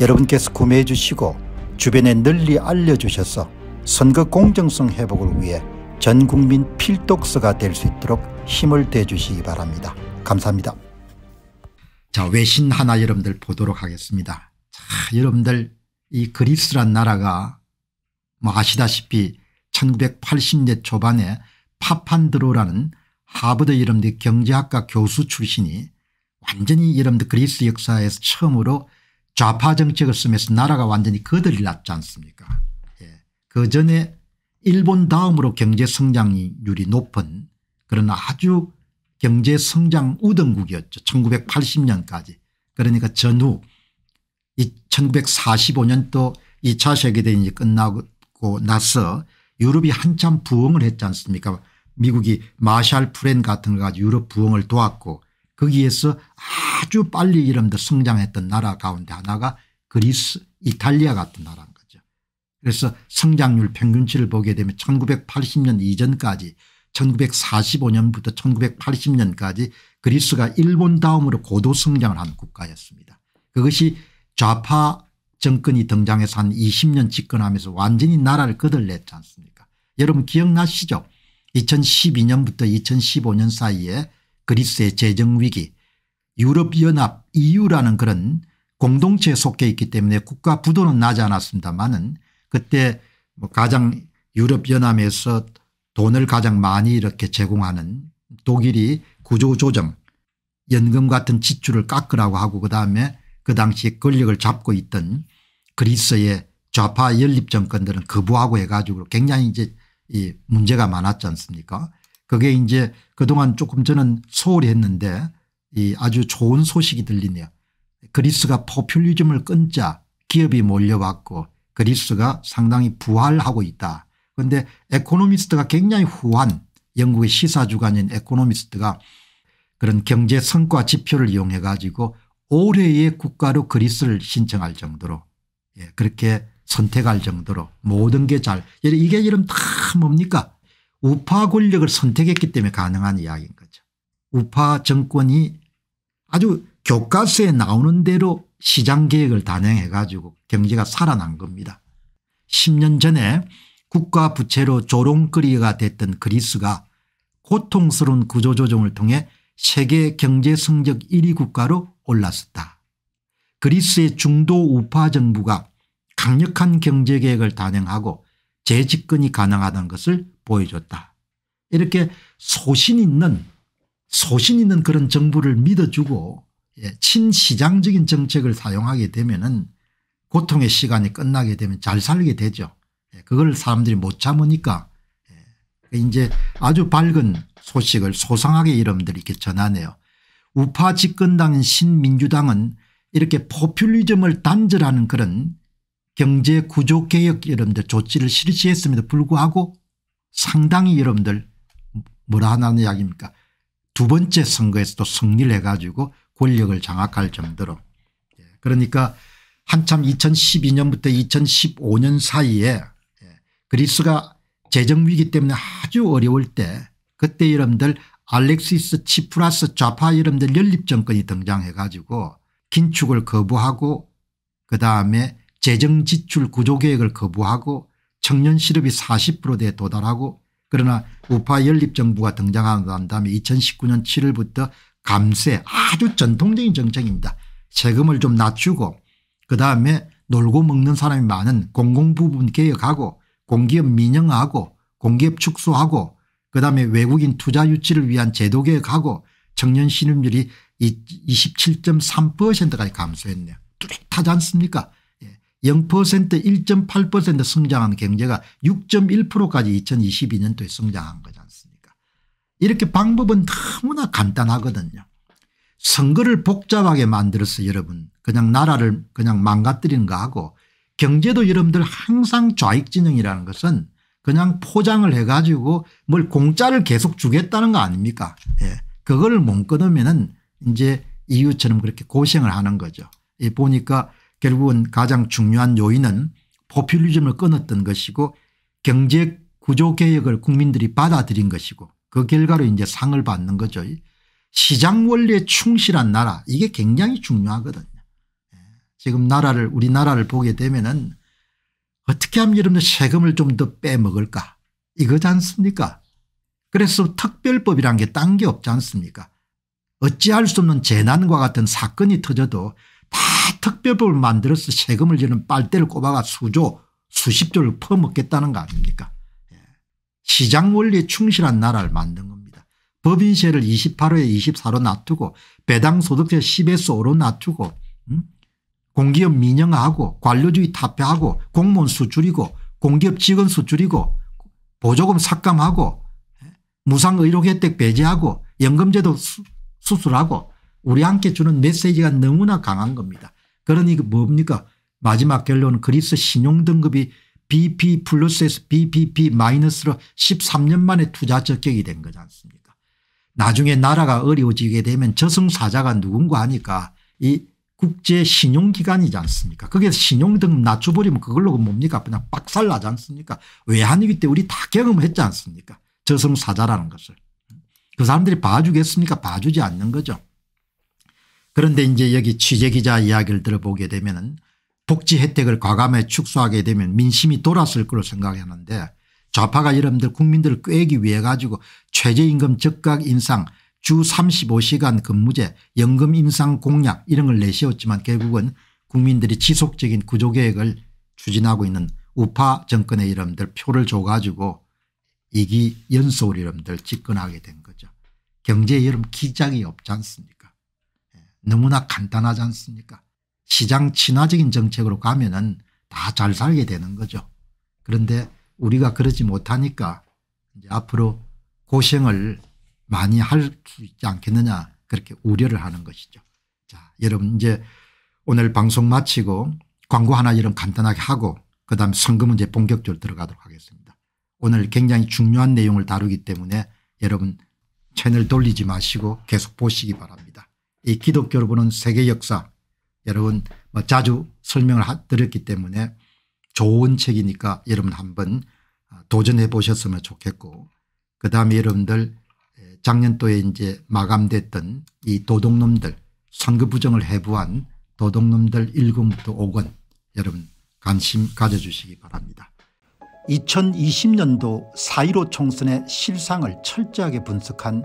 여러분께서 구매해 주시고 주변에 널리 알려주셔서 선거 공정성 회복을 위해 전국민 필독서가 될 수 있도록 힘을 대주시기 바랍니다. 감사합니다. 자 외신 하나 여러분들 보도록 하겠습니다. 자 여러분들 이 그리스란 나라가 뭐 아시다시피 1980년 초반에 파판드로라는 하버드 이름들 경제학과 교수 출신이 완전히 이름들 그리스 역사에서 처음으로 좌파 정책을 쓰면서 나라가 완전히 거들이 났지 않습니까 예. 그 전에 일본 다음으로 경제 성장률이 높은 그러나 아주 경제 성장 우등국이었죠 1980년까지 그러니까 전후 1945년 도 2차 세계대전이 끝나고 나서 유럽이 한참 부흥을 했지 않습니까 미국이 마샬 프렌 같은 걸 가지고 유럽 부흥을 도왔고 거기에서 아주 빨리 이름도 성장했던 나라 가운데 하나가 그리스 이탈리아 같은 나라인 거죠. 그래서 성장률 평균치를 보게 되면 1980년 이전까지 1945년부터 1980년까지 그리스가 일본 다음으로 고도 성장을 한 국가였습니다. 그것이 좌파 정권이 등장해서 한 20년 집권하면서 완전히 나라를 거들냈지 않습니까 여러분 기억나시죠 2012년부터 2015년 사이에 그리스의 재정위기 유럽연합 EU라는 그런 공동체에 속해 있기 때문에 국가 부도는 나지 않았습니다만은 그때 뭐 가장 유럽연합에서 돈을 가장 많이 이렇게 제공하는 독일이 구조조정 연금 같은 지출을 깎으라고 하고 그다음에 그, 그 당시 권력을 잡고 있던 그리스의 좌파 연립 정권들은 거부하고 해가지고 굉장히 이제 이 문제가 많았지 않습니까 그게 이제 그동안 조금 저는 소홀히 했는데 이 아주 좋은 소식이 들리네요. 그리스가 포퓰리즘을 끊자 기업이 몰려왔고 그리스가 상당히 부활하고 있다. 그런데 에코노미스트가 굉장히 후한 영국의 시사주간인 에코노미스트가 그런 경제 성과 지표를 이용해 가지고 올해의 국가로 그리스를 신청할 정도로 예, 그렇게 선택할 정도로 모든 게 잘 이게 이름 다 뭡니까 우파 권력을 선택했기 때문에 가능한 이야기인 거죠. 우파 정권이 아주 교과서에 나오는 대로 시장개혁을 단행해 가지고 경제가 살아난 겁니다. 10년 전에 국가 부채로 조롱거리가 됐던 그리스가 고통스러운 구조조정을 통해 세계 경제 성적 1위 국가로 올랐었다. 그리스의 중도 우파 정부가 강력한 경제계획을 단행하고 재집권이 가능하다는 것을 보여줬다. 이렇게 소신 있는 소신 있는 그런 정부를 믿어주고 예, 친시장적인 정책을 사용하게 되면은 고통의 시간이 끝나게 되면 잘 살게 되죠. 예, 그걸 사람들이 못 참으니까 예, 그 이제 아주 밝은 소식을 소상하게 이름들 이렇게 전하네요. 우파 집권당인 신민주당은 이렇게 포퓰리즘을 단절하는 그런 경제 구조 개혁 이름들 조치를 실시했음에도 불구하고 상당히 여러분들 뭐라 하는 이야기입니까 두 번째 선거에서도 승리를 해가지고 권력을 장악할 정도로 예, 그러니까 한참 2012년부터 2015년 사이에 예, 그리스가 재정위기 때문에 아주 어려울 때 그때 여러분들 알렉시스 치프라스 좌파 여러분들 연립정권이 등장해 가지고 긴축을 거부하고 그다음에 재정지출 구조계획을 거부하고 청년 실업이 40%대에 도달하고 그러나 우파 연립정부가 등장한 다음에 2019년 7월부터 감세 아주 전통적인 정책입니다. 세금을 좀 낮추고 그다음에 놀고 먹는 사람이 많은 공공부분 개혁하고 공기업 민영화하고 공기업 축소하고 그다음에 외국인 투자 유치를 위한 제도 개혁하고 청년 신음률이 27.3%까지 감소했네요. 뚜렷하지 않습니까 0% 1.8% 성장한 경제가 6.1%까지 2022년도에 성장한 거지 않습니까 이렇게 방법은 너무나 간단하거든요. 선거를 복잡하게 만들어서 여러분 그냥 나라를 그냥 망가뜨리는 거하고 경제도 여러분들 항상 좌익진영이라는 것은 그냥 포장을 해가지고 뭘 공짜를 계속 주겠다는 거 아닙니까 예. 그걸 못 끊으면 은 이제 이유처럼 그렇게 고생을 하는 거죠. 예, 보니까 결국은 가장 중요한 요인은 포퓰리즘을 끊었던 것이고 경제 구조 개혁을 국민들이 받아들인 것이고 그 결과로 이제 상을 받는 거죠. 시장 원리에 충실한 나라 이게 굉장히 중요하거든요. 예. 지금 나라를 우리나라를 보게 되면은 어떻게 하면 여러분들 세금을 좀 더 빼먹을까 이거지 않습니까 그래서 특별법이란 게딴 게 없지 않습니까 어찌할 수 없는 재난과 같은 사건이 터져도 다 특별법을 만들어서 세금을 지는 빨대를 꼽아가 수조 수십 조를 퍼먹겠다는 거 아닙니까 예. 시장 원리에 충실한 나라를 만든 겁니다. 법인세를 28호에 24로 놔두고 배당소득세 10에서 5로 놔두고 음? 공기업 민영화하고 관료주의 타폐하고 공무원 수출이고 공기업 직원 수출이고 보조금 삭감하고 예? 무상의료혜택 배제하고 연금제도 수, 수술하고 우리한테 주는 메시지가 너무나 강한 겁니다. 그러니 뭡니까 마지막 결론은 그리스 신용등급이 BP 플러스에서 BBB 마이너스로 13년 만에 투자 적격이 된 거지 않습니까 나중에 나라가 어려워지게 되면 저승사자가 누군가 하니까 이 국제 신용기관이지 않습니까 그게 신용등 낮춰버리면 그걸로 뭡니까 그냥 빡살 나지 않습니까 외환위기 때 우리 다 경험했지 않습니까 저승사자라는 것을 그 사람들이 봐주겠습니까 봐주지 않는 거죠 그런데 이제 여기 취재기자 이야기를 들어보게 되면 은 복지 혜택을 과감히 축소하게 되면 민심이 돌았을 거로 생각하는데 좌파가 여러분들 국민들을 꾀기 위해 가지고 최저임금 적각 인상 주 35시간 근무제 연금 인상 공약 이런 걸 내세웠지만 결국은 국민들이 지속적인 구조계획을 추진하고 있는 우파 정권의 이름들 표를 줘가지고 이기 연소울 러분들 집권하게 된 거죠. 경제에 여름 기장이 없지 않습니까 너무나 간단하지 않습니까 시장 친화적인 정책으로 가면 은다 잘 살게 되는 거죠. 그런데 우리가 그러지 못하니까 이제 앞으로 고생을 많이 할 수 있지 않겠느냐 그렇게 우려를 하는 것이죠. 자 여러분 이제 오늘 방송 마치고 광고 하나 이런 간단하게 하고 그다음 선거 문제 본격적으로 들어가도록 하겠습니다. 오늘 굉장히 중요한 내용을 다루기 때문에 여러분 채널 돌리지 마시고 계속 보시기 바랍니다. 이 기독교를 보는 세계 역사 여러분 뭐 자주 설명을 드렸기 때문에 좋은 책이니까 여러분 한번 아, 도전해 보셨으면 좋겠고 그다음에 여러분들 작년도에 이제 마감됐던 이 도둑놈들 상급 부정을 해부한 도둑놈들 1권부터 5권 여러분 관심 가져주시기 바랍니다. 2020년도 4.15 총선의 실상을 철저하게 분석한